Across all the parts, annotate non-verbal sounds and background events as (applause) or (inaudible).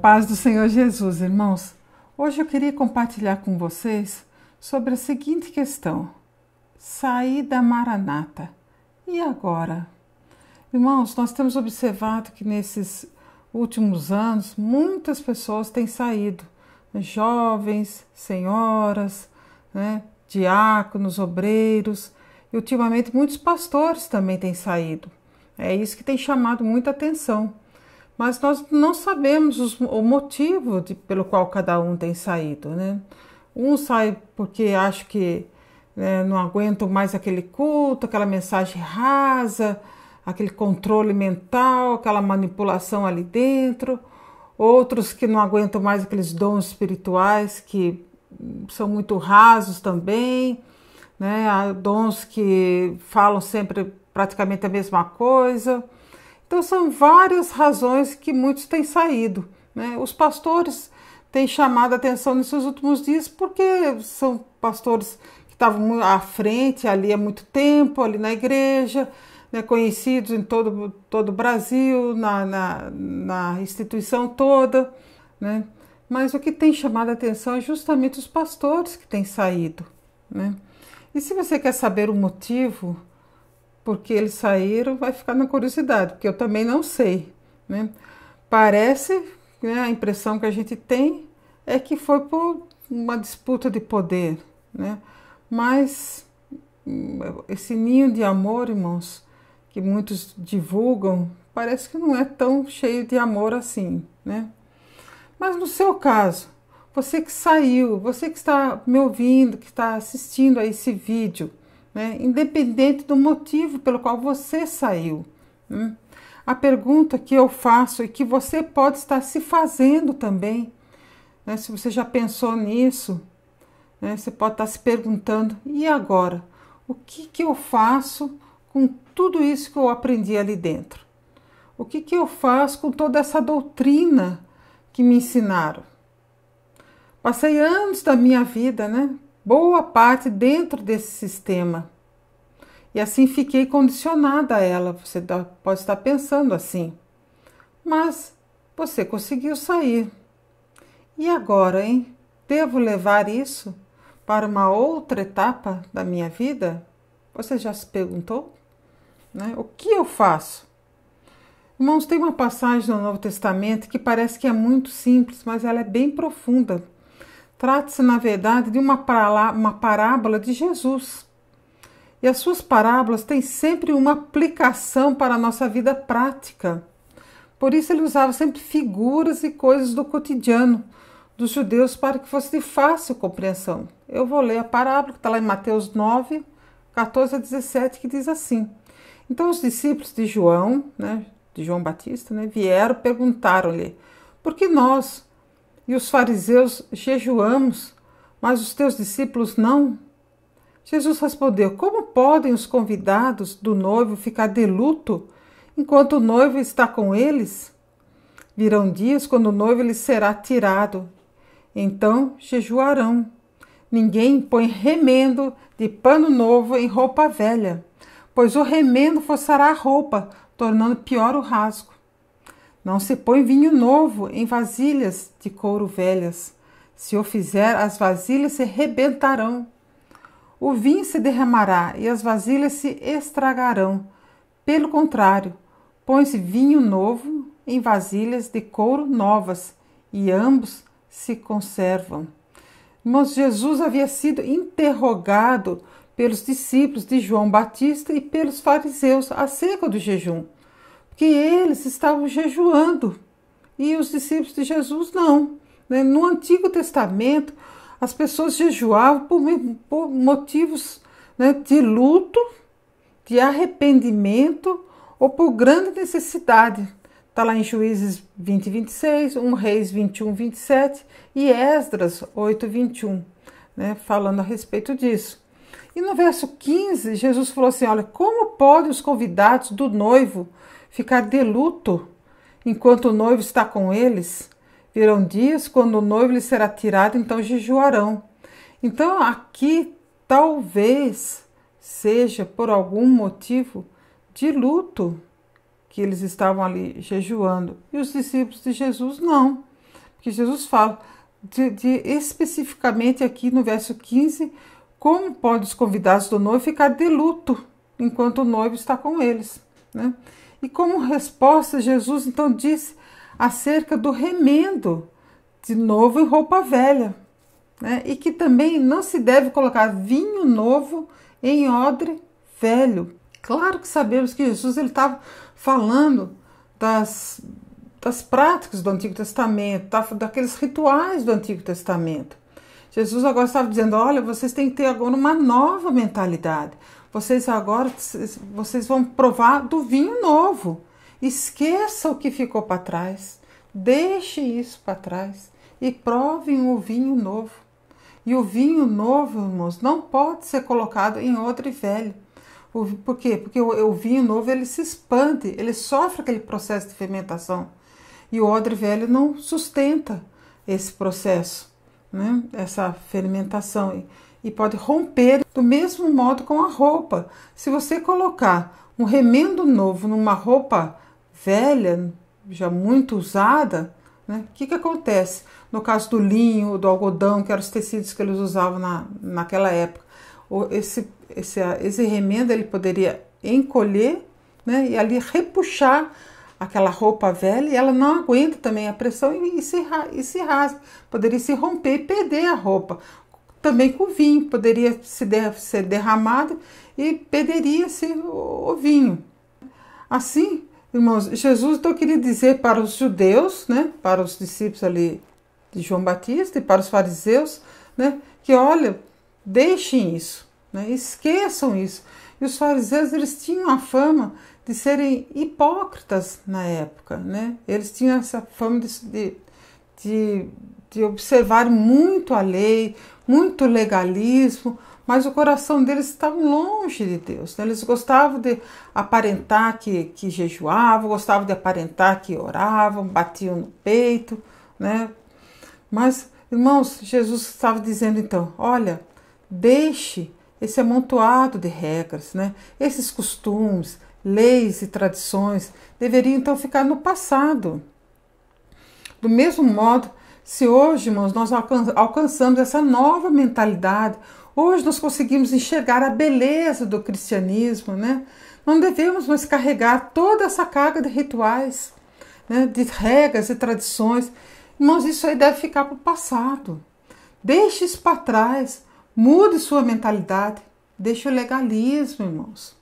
paz do Senhor Jesus, irmãos. Hoje eu queria compartilhar com vocês sobre a seguinte questão: sair da maranata. E agora? Irmãos, nós temos observado que nesses últimos anos muitas pessoas têm saído, jovens, senhoras, né, diáconos, obreiros, e ultimamente muitos pastores também têm saído. É isso que tem chamado muita atenção mas nós não sabemos os, o motivo de, pelo qual cada um tem saído, né? Um sai porque acha que né, não aguenta mais aquele culto, aquela mensagem rasa, aquele controle mental, aquela manipulação ali dentro. Outros que não aguentam mais aqueles dons espirituais que são muito rasos também, né? Há dons que falam sempre praticamente a mesma coisa. Então são várias razões que muitos têm saído. Né? Os pastores têm chamado a atenção nesses últimos dias porque são pastores que estavam à frente ali há muito tempo, ali na igreja, né? conhecidos em todo, todo o Brasil, na, na, na instituição toda. Né? Mas o que tem chamado a atenção é justamente os pastores que têm saído. Né? E se você quer saber o motivo, porque eles saíram, vai ficar na curiosidade, porque eu também não sei. Né? Parece, né, a impressão que a gente tem é que foi por uma disputa de poder, né? mas hum, esse ninho de amor, irmãos, que muitos divulgam, parece que não é tão cheio de amor assim. Né? Mas no seu caso, você que saiu, você que está me ouvindo, que está assistindo a esse vídeo, né? independente do motivo pelo qual você saiu. Né? A pergunta que eu faço e que você pode estar se fazendo também, né? se você já pensou nisso, né? você pode estar se perguntando: e agora? O que, que eu faço com tudo isso que eu aprendi ali dentro? O que, que eu faço com toda essa doutrina que me ensinaram? Passei anos da minha vida, né? boa parte dentro desse sistema. E assim fiquei condicionada a ela. Você tá, pode estar pensando assim, mas você conseguiu sair. E agora, hein? Devo levar isso para uma outra etapa da minha vida? Você já se perguntou? Né? O que eu faço? Irmãos, tem uma passagem no Novo Testamento que parece que é muito simples, mas ela é bem profunda. Trata-se, na verdade, de uma, uma parábola de Jesus. E as suas parábolas têm sempre uma aplicação para a nossa vida prática. Por isso, ele usava sempre figuras e coisas do cotidiano dos judeus para que fosse de fácil compreensão. Eu vou ler a parábola que está lá em Mateus 9, 14 a 17, que diz assim: Então os discípulos de João, né, de João Batista, né, vieram perguntaram-lhe: Por que nós, e os fariseus jejuamos, mas os teus discípulos não? Jesus respondeu: Como podem os convidados do noivo ficar de luto enquanto o noivo está com eles? Virão dias quando o noivo lhe será tirado. Então jejuarão. Ninguém põe remendo de pano novo em roupa velha, pois o remendo forçará a roupa, tornando pior o rasgo. Não se põe vinho novo em vasilhas de couro velhas. Se o fizer, as vasilhas se rebentarão. O vinho se derramará e as vasilhas se estragarão. Pelo contrário, põe-se vinho novo em vasilhas de couro novas e ambos se conservam. Mas Jesus havia sido interrogado pelos discípulos de João Batista e pelos fariseus acerca do jejum que eles estavam jejuando e os discípulos de Jesus não. Né? No Antigo Testamento, as pessoas jejuavam por, por motivos né, de luto, de arrependimento ou por grande necessidade. Está lá em Juízes 20, 26, 1 Reis 21, 27 e Esdras 8, 21, né, falando a respeito disso. E no verso 15, Jesus falou assim: Olha, como podem os convidados do noivo ficar de luto enquanto o noivo está com eles. Virão dias quando o noivo lhe será tirado, então jejuarão. Então aqui talvez seja por algum motivo de luto que eles estavam ali jejuando. E os discípulos de Jesus não. Porque Jesus fala de, de especificamente aqui no verso 15, como pode os convidados do noivo ficar de luto enquanto o noivo está com eles, né? E como resposta, Jesus então disse acerca do remendo de novo em roupa velha, né? e que também não se deve colocar vinho novo em odre velho. Claro que sabemos que Jesus estava falando das, das práticas do Antigo Testamento, daqueles rituais do Antigo Testamento. Jesus agora estava dizendo: olha, vocês têm que ter agora uma nova mentalidade. Vocês agora vocês vão provar do vinho novo. Esqueça o que ficou para trás. Deixe isso para trás e provem o vinho novo. E o vinho novo, irmãos, não pode ser colocado em odre velho. Por quê? Porque o, o vinho novo ele se expande, ele sofre aquele processo de fermentação. E o odre velho não sustenta esse processo né? essa fermentação e pode romper do mesmo modo com a roupa. Se você colocar um remendo novo numa roupa velha, já muito usada, né, o né? que, que acontece? No caso do linho, do algodão, que eram os tecidos que eles usavam na, naquela época, esse, esse, esse remendo ele poderia encolher né? e ali repuxar aquela roupa velha e ela não aguenta também a pressão e, e se, e se rasga. Poderia se romper e perder a roupa. Também com o vinho, poderia se der, ser derramado e perderia-se assim, o, o vinho. Assim, irmãos, Jesus então queria dizer para os judeus, né, para os discípulos ali de João Batista e para os fariseus, né, que olha, deixem isso, né, esqueçam isso. E os fariseus eles tinham a fama de serem hipócritas na época, né? Eles tinham essa fama de, de, de observar muito a lei, muito legalismo, mas o coração deles estava longe de Deus. Né? Eles gostavam de aparentar que, que jejuavam, gostavam de aparentar que oravam, batiam no peito, né? Mas, irmãos, Jesus estava dizendo então: olha, deixe esse amontoado de regras, né? Esses costumes, leis e tradições deveriam então ficar no passado. Do mesmo modo, se hoje, irmãos, nós alcançamos essa nova mentalidade, hoje nós conseguimos enxergar a beleza do cristianismo, né? Não devemos mais carregar toda essa carga de rituais, né? de regras e tradições. Irmãos, isso aí deve ficar para o passado. Deixe isso para trás. Mude sua mentalidade. Deixe o legalismo, irmãos.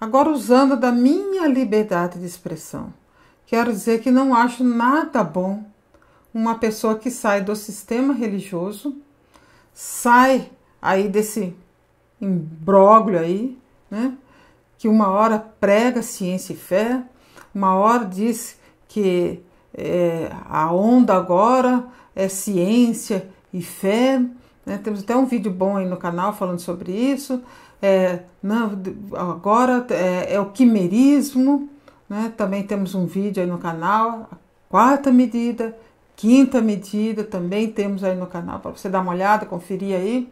Agora, usando da minha liberdade de expressão, quero dizer que não acho nada bom uma pessoa que sai do sistema religioso, sai aí desse imbróglio aí, né? Que uma hora prega ciência e fé, uma hora diz que é, a onda agora é ciência e fé. Né? Temos até um vídeo bom aí no canal falando sobre isso é, não, agora é, é o quimerismo, né? também temos um vídeo aí no canal, a quarta medida, quinta medida também temos aí no canal, para você dar uma olhada, conferir aí.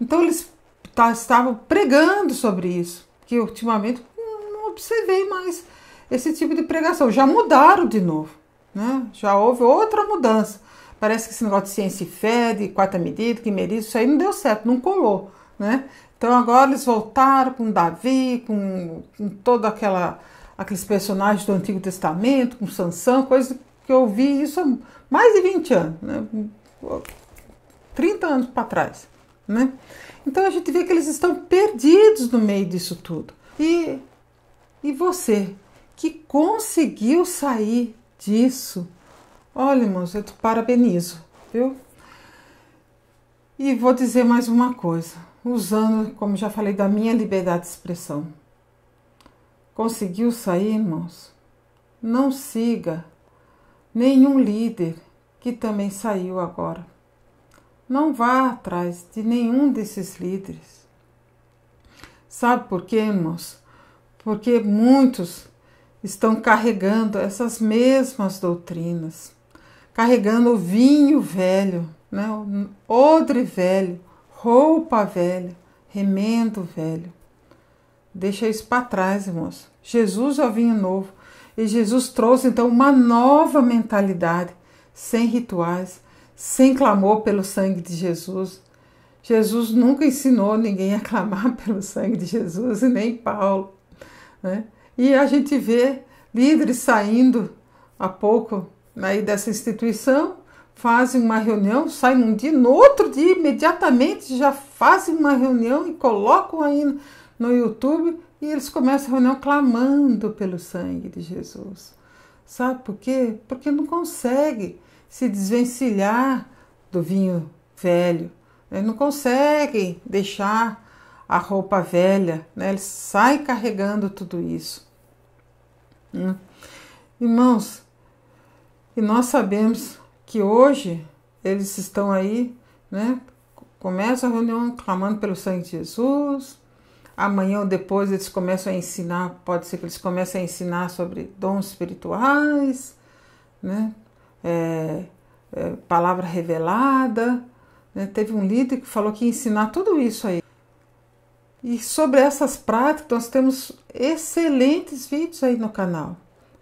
Então eles tá, estavam pregando sobre isso, que ultimamente não observei mais esse tipo de pregação. Já mudaram de novo, né? já houve outra mudança. Parece que esse negócio de ciência e fé, de quarta medida, quimerismo, isso aí não deu certo, não colou. Né? Então agora eles voltaram com Davi, com, com toda aquela aqueles personagens do Antigo Testamento, com Sansão, coisa que eu vi isso há mais de 20 anos, né? 30 anos para trás. Né? Então a gente vê que eles estão perdidos no meio disso tudo. E, e você que conseguiu sair disso, olha, irmãos, eu te parabenizo, viu? E vou dizer mais uma coisa usando, como já falei, da minha liberdade de expressão. Conseguiu sair, irmãos? Não siga nenhum líder que também saiu agora. Não vá atrás de nenhum desses líderes. Sabe por quê, irmãos? Porque muitos estão carregando essas mesmas doutrinas, carregando o vinho velho, né? o odre velho, roupa velha, remendo velho. Deixa isso para trás, irmãos. Jesus é o vinho novo. E Jesus trouxe então uma nova mentalidade, sem rituais, sem clamor pelo sangue de Jesus. Jesus nunca ensinou ninguém a clamar (laughs) pelo sangue de Jesus, e nem Paulo. Né? E a gente vê líderes saindo há pouco né, aí dessa instituição fazem uma reunião, saem um dia, no outro dia imediatamente já fazem uma reunião e colocam aí no, YouTube e eles começam a reunião clamando pelo sangue de Jesus. Sabe por quê? Porque não consegue se desvencilhar do vinho velho. Né? não conseguem deixar a roupa velha, né? eles saem carregando tudo isso. Né? Irmãos, e nós sabemos que hoje eles estão aí, né? Começa a reunião clamando pelo sangue de Jesus. Amanhã ou depois eles começam a ensinar, pode ser que eles comecem a ensinar sobre dons espirituais, né? É, é, palavra revelada. Né? Teve um líder que falou que ia ensinar tudo isso aí. E sobre essas práticas, nós temos excelentes vídeos aí no canal.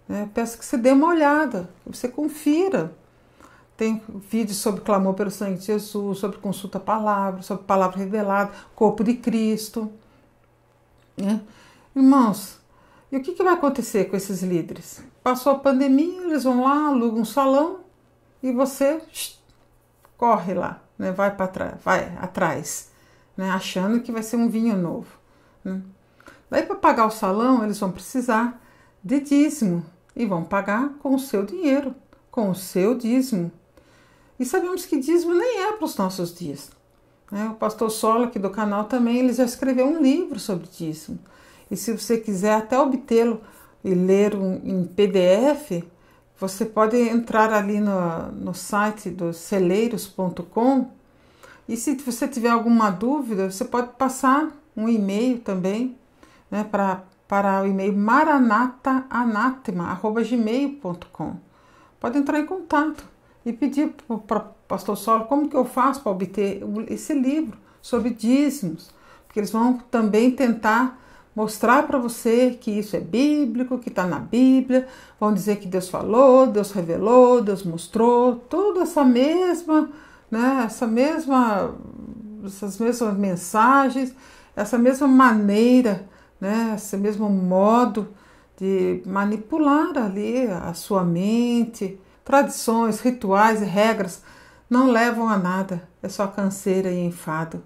Né? Peço que você dê uma olhada, que você confira. Tem vídeos sobre clamor pelo sangue de Jesus, sobre consulta à palavra, sobre palavra revelada, corpo de Cristo. Né? Irmãos, e o que, que vai acontecer com esses líderes? Passou a pandemia, eles vão lá, alugam um salão e você shh, corre lá, né? vai para trás, vai atrás, né? achando que vai ser um vinho novo. Né? Daí para pagar o salão, eles vão precisar de dízimo e vão pagar com o seu dinheiro, com o seu dízimo. E sabemos que dízimo nem é para os nossos dias. Né? O pastor Solo aqui do canal também ele já escreveu um livro sobre dízimo. E se você quiser até obtê-lo e ler um, em PDF, você pode entrar ali no, no site do celeiros.com e se você tiver alguma dúvida, você pode passar um e-mail também né, para, para o e-mail maranataanatema.gmail.com. Pode entrar em contato e pedi para o pastor Solo como que eu faço para obter esse livro sobre dízimos, porque eles vão também tentar mostrar para você que isso é bíblico, que está na Bíblia, vão dizer que Deus falou, Deus revelou, Deus mostrou, toda essa mesma, né, essa mesma, essas mesmas mensagens, essa mesma maneira, né, esse mesmo modo de manipular ali a sua mente, Tradições, rituais e regras não levam a nada, é só canseira e enfado.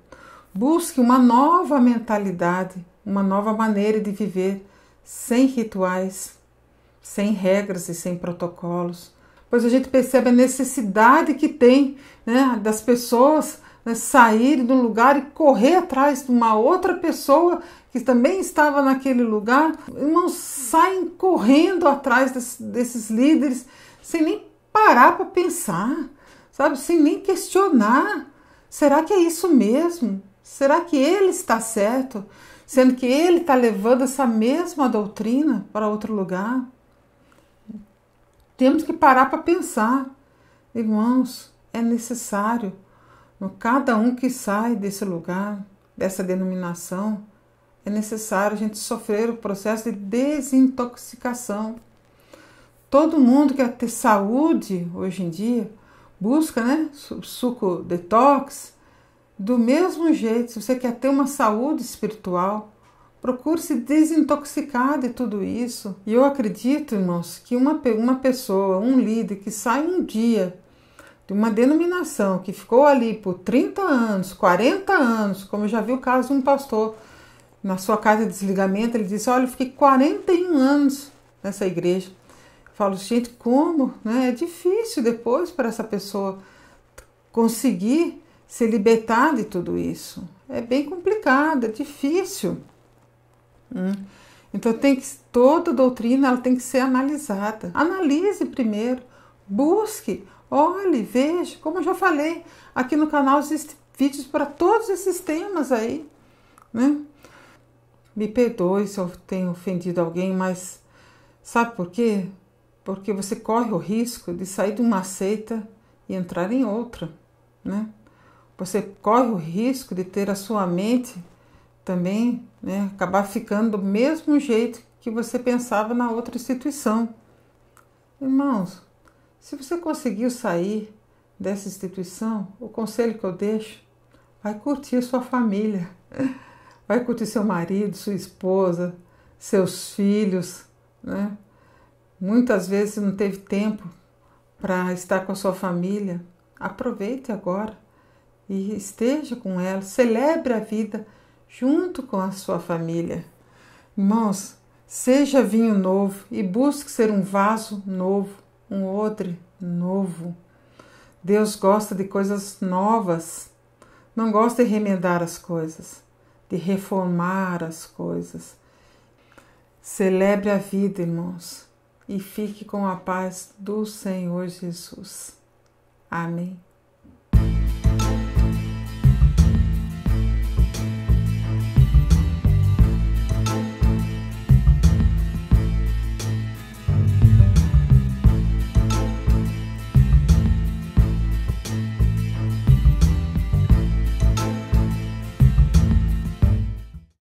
Busque uma nova mentalidade, uma nova maneira de viver, sem rituais, sem regras e sem protocolos. Pois a gente percebe a necessidade que tem né, das pessoas né, sair de um lugar e correr atrás de uma outra pessoa que também estava naquele lugar. Irmãos, saem correndo atrás desse, desses líderes sem nem parar para pensar, sabe? Sem nem questionar. Será que é isso mesmo? Será que ele está certo? Sendo que ele está levando essa mesma doutrina para outro lugar? Temos que parar para pensar. Irmãos, é necessário. Cada um que sai desse lugar, dessa denominação, é necessário a gente sofrer o processo de desintoxicação Todo mundo quer ter saúde hoje em dia, busca, né? Suco detox. Do mesmo jeito, se você quer ter uma saúde espiritual, procure se desintoxicar de tudo isso. E eu acredito, irmãos, que uma, uma pessoa, um líder que sai um dia de uma denominação que ficou ali por 30 anos, 40 anos, como eu já vi o caso de um pastor na sua casa de desligamento, ele disse: Olha, eu fiquei 41 anos nessa igreja falo, gente, como? Né? É difícil depois para essa pessoa conseguir se libertar de tudo isso. É bem complicado, é difícil. Hum. Então tem que toda doutrina ela tem que ser analisada. Analise primeiro, busque, olhe, veja. Como eu já falei, aqui no canal existem vídeos para todos esses temas aí. Né? Me perdoe se eu tenho ofendido alguém, mas sabe por quê? porque você corre o risco de sair de uma seita e entrar em outra, né? Você corre o risco de ter a sua mente também, né, acabar ficando do mesmo jeito que você pensava na outra instituição. Irmãos, se você conseguiu sair dessa instituição, o conselho que eu deixo, vai curtir sua família, (laughs) vai curtir seu marido, sua esposa, seus filhos, né? Muitas vezes não teve tempo para estar com a sua família. Aproveite agora e esteja com ela. Celebre a vida junto com a sua família. Irmãos, seja vinho novo e busque ser um vaso novo, um odre novo. Deus gosta de coisas novas. Não gosta de remendar as coisas, de reformar as coisas. Celebre a vida, irmãos e fique com a paz do Senhor Jesus. Amém.